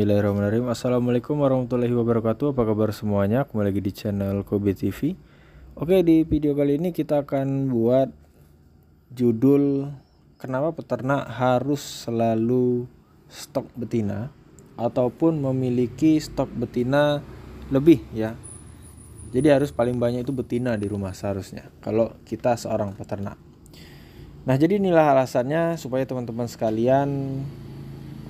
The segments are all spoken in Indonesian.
Bismillahirrahmanirrahim Assalamualaikum warahmatullahi wabarakatuh Apa kabar semuanya Kembali lagi di channel Kobe TV Oke di video kali ini kita akan buat Judul Kenapa peternak harus selalu Stok betina Ataupun memiliki stok betina Lebih ya Jadi harus paling banyak itu betina di rumah seharusnya Kalau kita seorang peternak Nah jadi inilah alasannya supaya teman-teman sekalian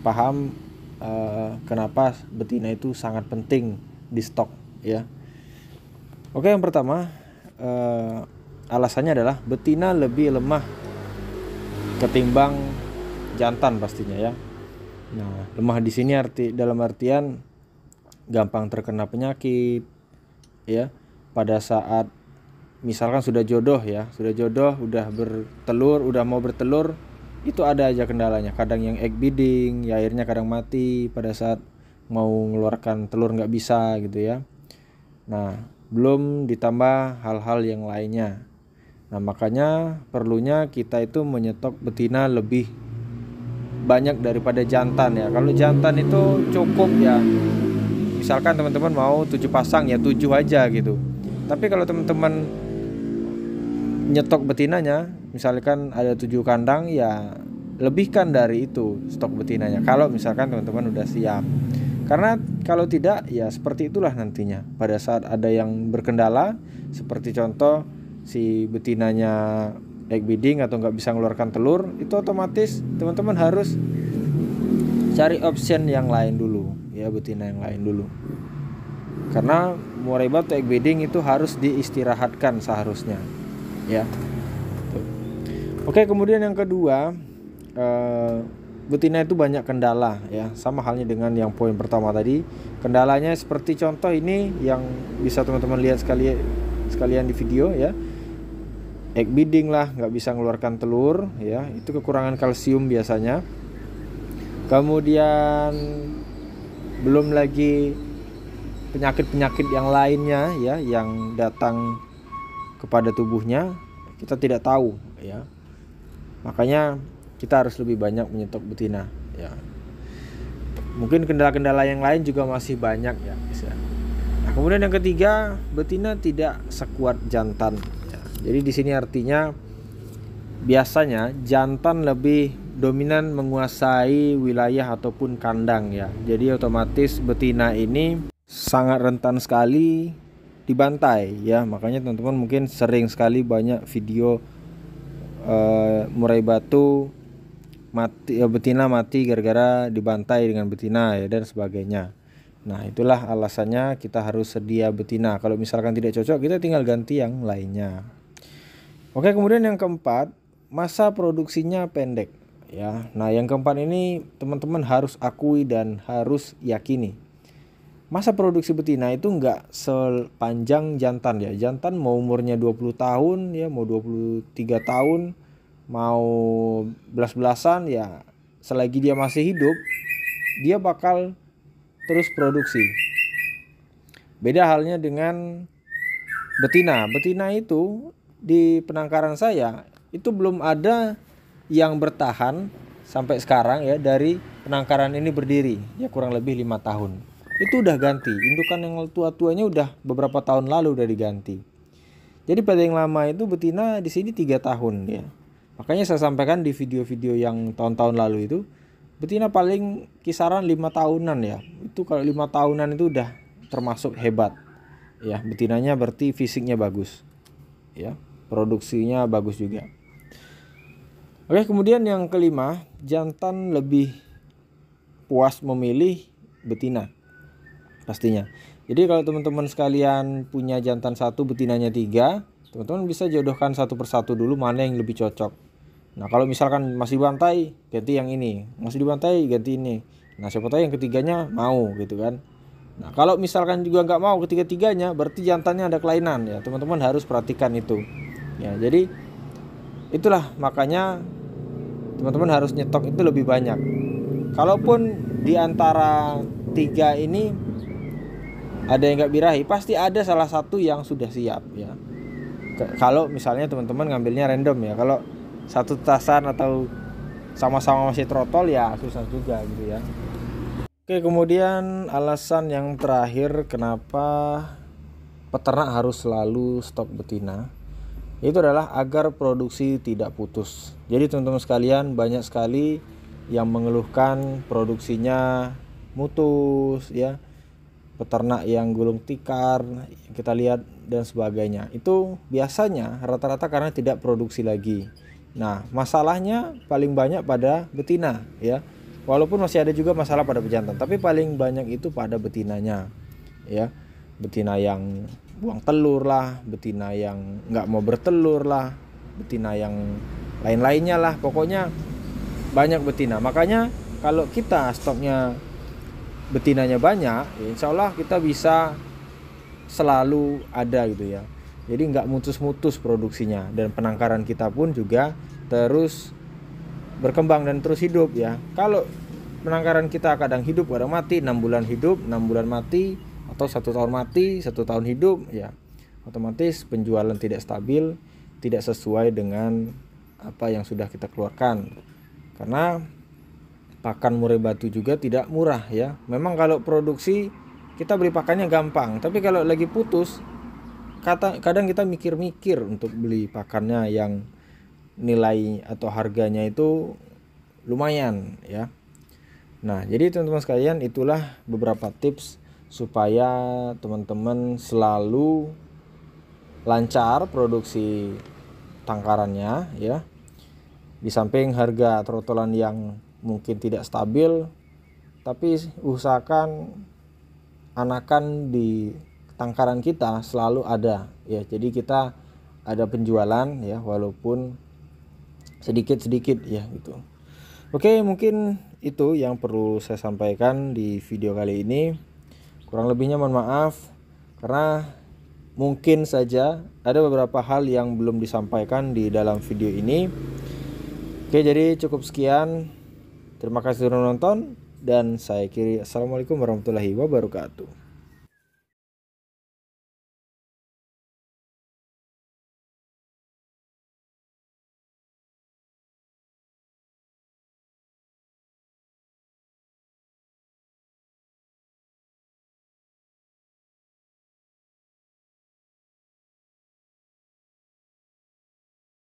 paham Eh, kenapa betina itu sangat penting di stok ya. Oke, yang pertama uh, alasannya adalah betina lebih lemah ketimbang jantan pastinya ya. Nah, lemah di sini arti dalam artian gampang terkena penyakit ya. Pada saat misalkan sudah jodoh ya, sudah jodoh, udah bertelur, udah mau bertelur, itu ada aja kendalanya kadang yang egg bidding ya airnya kadang mati pada saat mau mengeluarkan telur nggak bisa gitu ya nah belum ditambah hal-hal yang lainnya nah makanya perlunya kita itu menyetok betina lebih banyak daripada jantan ya kalau jantan itu cukup ya misalkan teman-teman mau tujuh pasang ya tujuh aja gitu tapi kalau teman-teman nyetok betinanya misalkan ada tujuh kandang ya lebihkan dari itu stok betinanya kalau misalkan teman-teman udah siap karena kalau tidak ya seperti itulah nantinya pada saat ada yang berkendala seperti contoh si betinanya egg bidding atau nggak bisa mengeluarkan telur itu otomatis teman-teman harus cari option yang lain dulu ya betina yang lain dulu karena murai batu egg bidding itu harus diistirahatkan seharusnya ya Oke, kemudian yang kedua, uh, betina itu banyak kendala ya, sama halnya dengan yang poin pertama tadi. Kendalanya seperti contoh ini yang bisa teman-teman lihat sekali sekalian di video ya. Egg bidding lah, nggak bisa mengeluarkan telur ya, itu kekurangan kalsium biasanya. Kemudian belum lagi penyakit-penyakit yang lainnya ya yang datang kepada tubuhnya kita tidak tahu ya makanya kita harus lebih banyak menyetok betina ya mungkin kendala-kendala yang lain juga masih banyak ya nah kemudian yang ketiga betina tidak sekuat jantan ya. jadi di sini artinya biasanya jantan lebih dominan menguasai wilayah ataupun kandang ya jadi otomatis betina ini sangat rentan sekali dibantai ya makanya teman-teman mungkin sering sekali banyak video Eh, murai batu mati ya, betina mati gara-gara dibantai dengan betina ya dan sebagainya. Nah, itulah alasannya kita harus sedia betina. Kalau misalkan tidak cocok, kita tinggal ganti yang lainnya. Oke, kemudian yang keempat, masa produksinya pendek ya. Nah, yang keempat ini teman-teman harus akui dan harus yakini masa produksi betina itu nggak sepanjang jantan ya. Jantan mau umurnya 20 tahun ya, mau 23 tahun, mau belas-belasan ya selagi dia masih hidup dia bakal terus produksi. Beda halnya dengan betina. Betina itu di penangkaran saya itu belum ada yang bertahan sampai sekarang ya dari penangkaran ini berdiri ya kurang lebih lima tahun itu udah ganti indukan yang tua-tuanya udah beberapa tahun lalu udah diganti jadi pada yang lama itu betina di sini tiga tahun ya makanya saya sampaikan di video-video yang tahun-tahun lalu itu betina paling kisaran lima tahunan ya itu kalau lima tahunan itu udah termasuk hebat ya betinanya berarti fisiknya bagus ya produksinya bagus juga Oke, kemudian yang kelima, jantan lebih puas memilih betina pastinya jadi kalau teman-teman sekalian punya jantan satu betinanya tiga teman-teman bisa jodohkan satu persatu dulu mana yang lebih cocok nah kalau misalkan masih bantai ganti yang ini masih dibantai ganti ini nah siapa tahu yang ketiganya mau gitu kan nah kalau misalkan juga nggak mau ketiga-tiganya berarti jantannya ada kelainan ya teman-teman harus perhatikan itu ya jadi itulah makanya teman-teman harus nyetok itu lebih banyak kalaupun di antara tiga ini ada yang nggak birahi pasti ada salah satu yang sudah siap ya kalau misalnya teman-teman ngambilnya random ya kalau satu tasan atau sama-sama masih trotol ya susah juga gitu ya oke kemudian alasan yang terakhir kenapa peternak harus selalu stok betina itu adalah agar produksi tidak putus jadi teman-teman sekalian banyak sekali yang mengeluhkan produksinya mutus ya peternak yang gulung tikar, kita lihat dan sebagainya. Itu biasanya rata-rata karena tidak produksi lagi. Nah, masalahnya paling banyak pada betina ya. Walaupun masih ada juga masalah pada pejantan, tapi paling banyak itu pada betinanya. Ya. Betina yang buang telur lah, betina yang nggak mau bertelur lah, betina yang lain-lainnya lah. Pokoknya banyak betina. Makanya kalau kita stoknya betinanya banyak ya insya Allah kita bisa selalu ada gitu ya jadi nggak mutus-mutus produksinya dan penangkaran kita pun juga terus berkembang dan terus hidup ya kalau penangkaran kita kadang hidup kadang mati enam bulan hidup enam bulan mati atau satu tahun mati satu tahun hidup ya otomatis penjualan tidak stabil tidak sesuai dengan apa yang sudah kita keluarkan karena pakan murai batu juga tidak murah ya. Memang kalau produksi kita beli pakannya gampang, tapi kalau lagi putus kata kadang kita mikir-mikir untuk beli pakannya yang nilai atau harganya itu lumayan ya. Nah, jadi teman-teman sekalian itulah beberapa tips supaya teman-teman selalu lancar produksi tangkarannya ya. Di samping harga trotolan yang mungkin tidak stabil tapi usahakan anakan di tangkaran kita selalu ada ya jadi kita ada penjualan ya walaupun sedikit-sedikit ya gitu oke mungkin itu yang perlu saya sampaikan di video kali ini kurang lebihnya mohon maaf karena mungkin saja ada beberapa hal yang belum disampaikan di dalam video ini. Oke, jadi cukup sekian. Terima kasih sudah menonton dan saya kiri. Assalamualaikum warahmatullahi wabarakatuh.